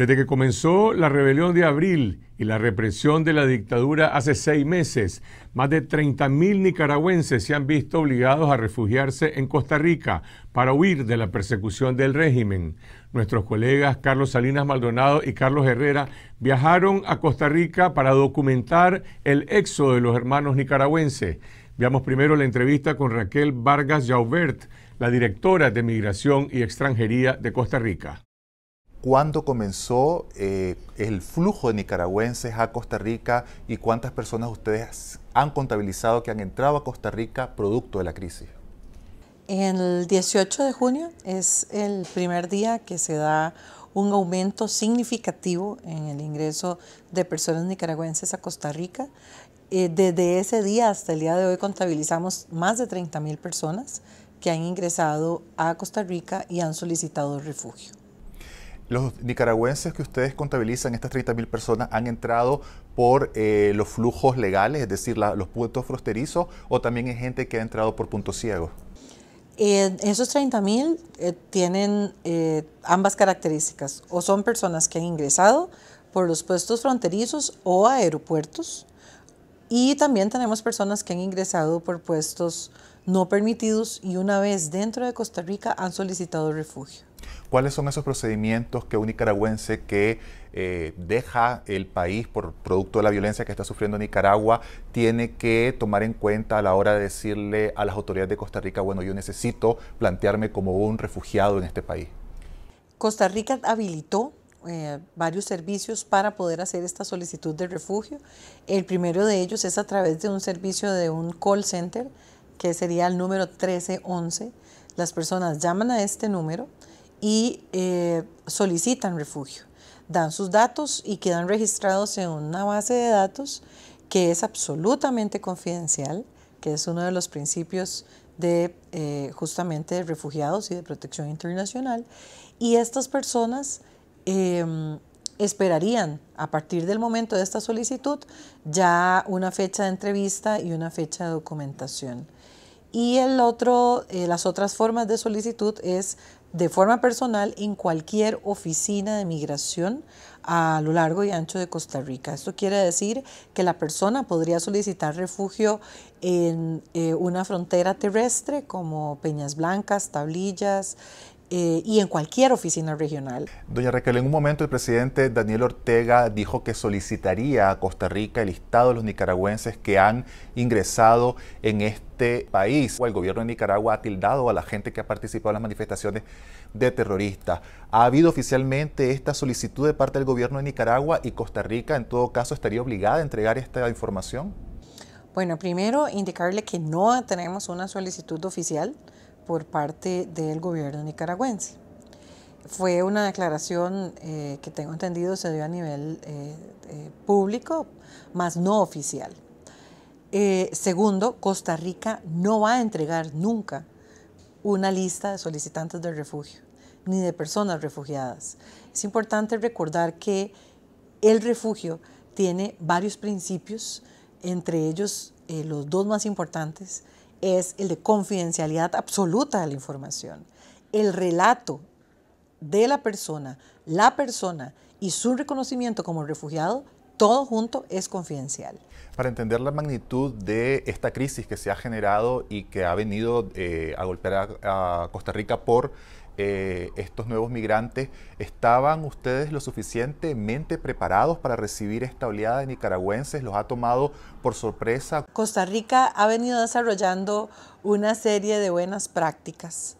Desde que comenzó la rebelión de abril y la represión de la dictadura hace seis meses, más de 30.000 nicaragüenses se han visto obligados a refugiarse en Costa Rica para huir de la persecución del régimen. Nuestros colegas Carlos Salinas Maldonado y Carlos Herrera viajaron a Costa Rica para documentar el éxodo de los hermanos nicaragüenses. Veamos primero la entrevista con Raquel Vargas Jaubert, la directora de Migración y Extranjería de Costa Rica cuándo comenzó eh, el flujo de nicaragüenses a Costa Rica y cuántas personas ustedes han contabilizado que han entrado a Costa Rica producto de la crisis. El 18 de junio es el primer día que se da un aumento significativo en el ingreso de personas nicaragüenses a Costa Rica. Eh, desde ese día hasta el día de hoy contabilizamos más de mil personas que han ingresado a Costa Rica y han solicitado refugio los nicaragüenses que ustedes contabilizan, estas 30.000 personas, han entrado por eh, los flujos legales, es decir, los puestos fronterizos, o también hay gente que ha entrado por puntos ciegos? Eh, esos 30.000 eh, tienen ambas características, o son personas que han ingresado por los puestos fronterizos o aeropuertos, y también tenemos personas que han ingresado por puestos no permitidos y una vez dentro de Costa Rica han solicitado refugio. ¿Cuáles son esos procedimientos que un nicaragüense que eh, deja el país por producto de la violencia que está sufriendo Nicaragua tiene que tomar en cuenta a la hora de decirle a las autoridades de Costa Rica, bueno, yo necesito plantearme como un refugiado en este país? Costa Rica habilitó eh, varios servicios para poder hacer esta solicitud de refugio. El primero de ellos es a través de un servicio de un call center, que sería el número 1311. Las personas llaman a este número y eh, solicitan refugio. Dan sus datos y quedan registrados en una base de datos que es absolutamente confidencial, que es uno de los principios de eh, justamente de refugiados y de protección internacional. Y estas personas Em, esperarían a partir del momento de esta solicitud ya una fecha de entrevista y una fecha de documentación. Y el otro, eh, las otras formas de solicitud es de forma personal en cualquier oficina de migración a lo largo y ancho de Costa Rica. Esto quiere decir que la persona podría solicitar refugio en eh, una frontera terrestre como Peñas Blancas, Tablillas, eh, y en cualquier oficina regional. Doña Raquel, en un momento el presidente Daniel Ortega dijo que solicitaría a Costa Rica el listado de los nicaragüenses que han ingresado en este país. El gobierno de Nicaragua ha tildado a la gente que ha participado en las manifestaciones de terroristas. ¿Ha habido oficialmente esta solicitud de parte del gobierno de Nicaragua y Costa Rica en todo caso estaría obligada a entregar esta información? Bueno, primero indicarle que no tenemos una solicitud oficial por parte del gobierno nicaragüense. Fue una declaración eh, que tengo entendido se dio a nivel eh, eh, público, más no oficial. segundo, Costa Rica no va a entregar nunca una lista de solicitantes de refugio, ni de personas refugiadas. Es importante recordar que el refugio tiene varios principios, entre ellos los dos más importantes, es el de confidencialidad absoluta de la información. El relato de la persona, la persona y su reconocimiento como refugiado, todo junto es confidencial. Para entender la magnitud de esta crisis que se ha generado y que ha venido eh, a golpear a Costa Rica por eh, estos nuevos migrantes, ¿estaban ustedes lo suficientemente preparados para recibir esta oleada de nicaragüenses? ¿Los ha tomado por sorpresa? Costa Rica ha venido desarrollando una serie de buenas prácticas.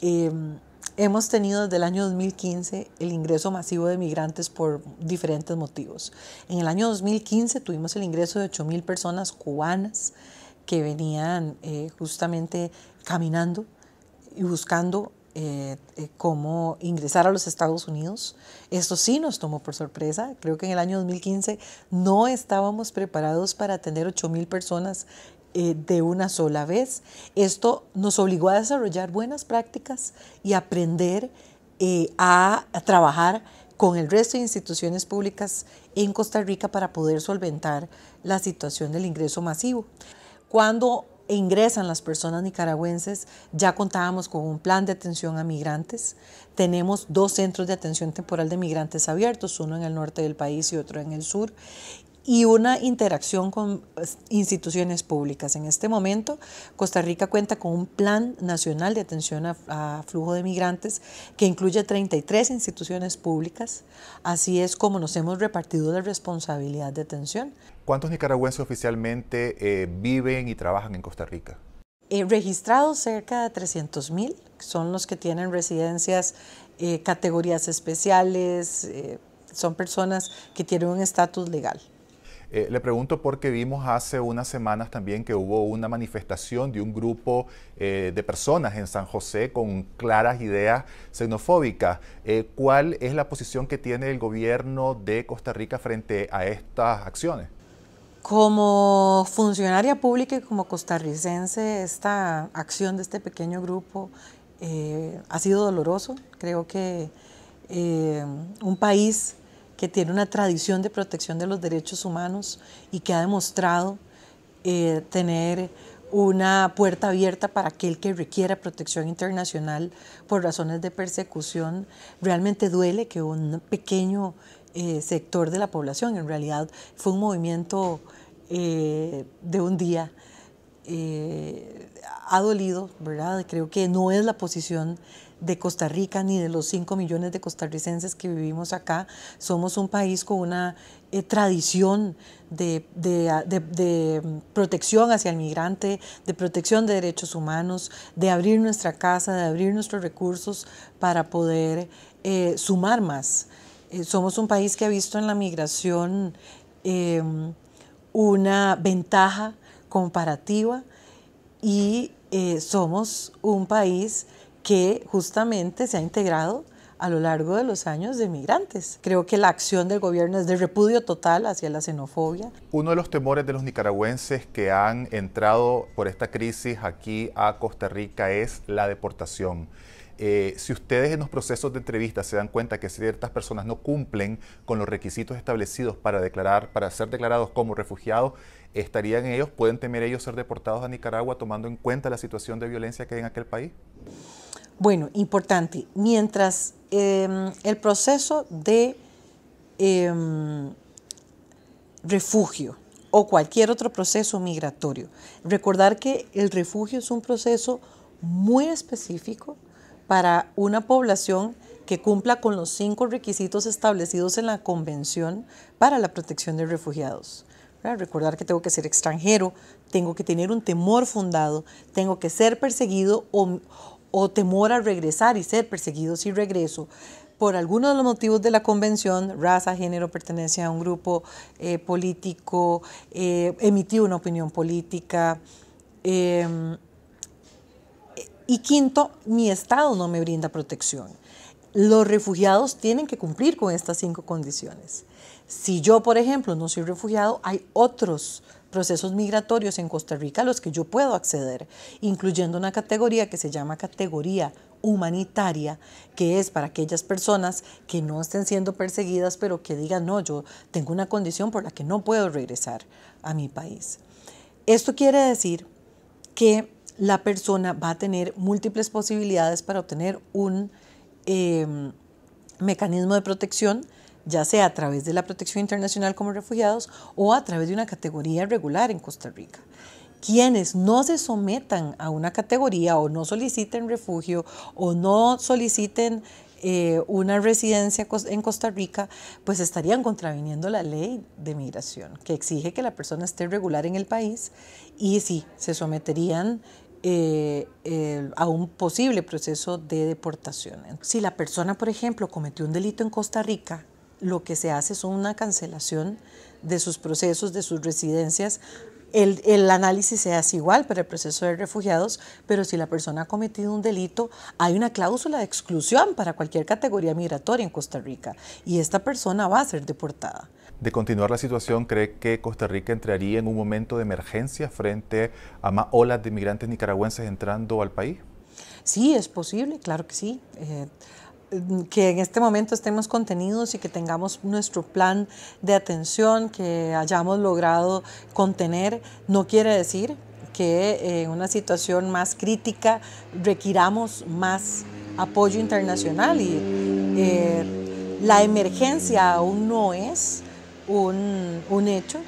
Em, hemos tenido desde el año 2015 el ingreso masivo de migrantes por diferentes motivos. En el año 2015 tuvimos el ingreso de 8.000 personas cubanas que venían eh, justamente caminando y buscando eh, eh, cómo ingresar a los Estados Unidos. Esto sí nos tomó por sorpresa. Creo que en el año 2015 no estábamos preparados para atender 8.000 personas eh, de una sola vez. Esto nos obligó a desarrollar buenas prácticas y aprender a, eh, a trabajar con el resto de instituciones públicas en Costa Rica para poder solventar la situación del ingreso masivo. Cuando ingresan las personas nicaragüenses, ya contábamos con un plan de atención a migrantes. Tenemos dos centros de atención temporal de migrantes abiertos, uno en el norte del país y otro en el sur y una interacción con pues, instituciones públicas. En este momento, Costa Rica cuenta con un plan nacional de atención a, flujo de migrantes que incluye 33 instituciones públicas. Así es como nos hemos repartido la responsabilidad de atención. ¿Cuántos nicaragüenses oficialmente eh, viven y trabajan en Costa Rica? Eh, registrados cerca de 300 mil, son los que tienen residencias, eh, categorías especiales, son personas que tienen un estatus legal. Eh, le pregunto porque vimos hace unas semanas también que hubo una manifestación de un grupo eh, de personas en San José con claras ideas xenofóbicas. Eh, ¿Cuál es la posición que tiene el gobierno de Costa Rica frente a estas acciones? Como funcionaria pública y como costarricense, esta acción de este pequeño grupo ha sido doloroso. Creo que un país que tiene una tradición de protección de los derechos humanos y que ha demostrado eh, tener una puerta abierta para aquel que requiera protección internacional por razones de persecución. Realmente duele que un pequeño eh, sector de la población, en realidad fue un movimiento eh, de un día, ha dolido, ¿verdad? Creo que no es la posición de Costa Rica ni de los 5 millones de costarricenses que vivimos acá. Somos un país con una eh, tradición de, ah, mm, protección hacia el migrante, de protección de derechos humanos, de abrir nuestra casa, de abrir nuestros recursos para poder eh, sumar más. Eh, somos un país que ha visto en la migración em, una ventaja comparativa y somos un país que justamente se ha integrado a lo largo de los años de migrantes. Creo que la acción del gobierno es de repudio total hacia la xenofobia. Uno de los temores de los nicaragüenses que han entrado por esta crisis aquí a Costa Rica es la deportación. Eh, si ustedes en los procesos de entrevista se dan cuenta que ciertas personas no cumplen con los requisitos establecidos para declarar, para ser declarados como refugiados, estarían ellos, pueden temer ellos ser deportados a Nicaragua tomando en cuenta la situación de violencia que hay en aquel país. Bueno, importante, mientras em, el proceso de em, refugio o cualquier otro proceso migratorio, recordar que el refugio es un proceso muy específico para una población que cumpla con los cinco requisitos establecidos en la Convención para la Protección de Refugiados. Recordar que tengo que ser extranjero, tengo que tener un temor fundado, tengo que ser perseguido o, o temor a regresar y ser perseguidos si regreso. Por algunos de los motivos de la convención, raza, género, pertenencia a un grupo eh, político, eh, emitir una opinión política. Em, y quinto, mi Estado no me brinda protección. Los refugiados tienen que cumplir con estas cinco condiciones. Si yo, por ejemplo, no soy refugiado, hay otros procesos migratorios en Costa Rica a los que yo puedo acceder, incluyendo una categoría que se llama categoría humanitaria, que es para aquellas personas que no estén siendo perseguidas, pero que digan, no, yo tengo una condición por la que no puedo regresar a mi país. Esto quiere decir que la persona va a tener múltiples posibilidades para obtener un em, mecanismo de protección ya sea a través de la protección internacional como refugiados o a través de una categoría regular en Costa Rica. Quienes no se sometan a una categoría o no soliciten refugio o no soliciten eh, una residencia en Costa Rica, pues estarían contraviniendo la ley de migración, que exige que la persona esté regular en el país y sí, se someterían eh, a un posible proceso de deportación. Si la persona, por ejemplo, cometió un delito en Costa Rica lo que se hace es una cancelación de sus procesos, de sus residencias. El, análisis se hace igual para el proceso de refugiados, pero si la persona ha cometido un delito, hay una cláusula de exclusión para cualquier categoría migratoria en Costa Rica y esta persona va a ser deportada. De continuar la situación, ¿cree que Costa Rica entraría en un momento de emergencia frente a más olas de migrantes nicaragüenses entrando al país? Sí, es posible, claro que sí. Eh, que en este momento estemos contenidos y que tengamos nuestro plan de atención, que hayamos logrado contener, no quiere decir que en eh, una situación más crítica requiramos más apoyo internacional y eh, la emergencia aún no es un hecho,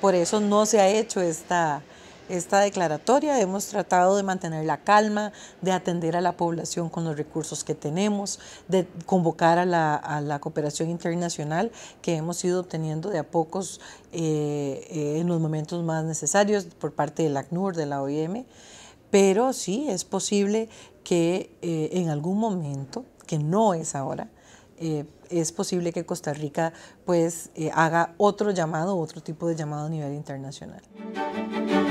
por eso no se ha hecho esta esta declaratoria. Hemos tratado de mantener la calma, de atender a la población con los recursos que tenemos, de convocar a la, cooperación internacional que hemos ido obteniendo de a pocos eh, eh, en los momentos más necesarios por parte del ACNUR, de la OIM. Pero sí es posible que eh, en algún momento, que no es ahora, es posible que Costa Rica pues haga otro llamado, otro tipo de llamado a nivel internacional.